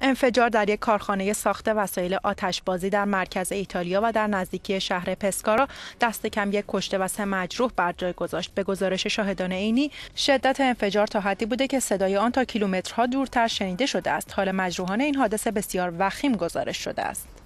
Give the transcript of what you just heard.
انفجار در یک کارخانه ساخت وسایل آتشبازی در مرکز ایتالیا و در نزدیکی شهر پسکارا دست کم یک کشته و سه مجروح بر جای گذاشت به گزارش شاهدان عینی شدت انفجار تا حدی بوده که صدای آن تا کیلومترها دورتر شنیده شده است حال مجروحان این حادثه بسیار وخیم گزارش شده است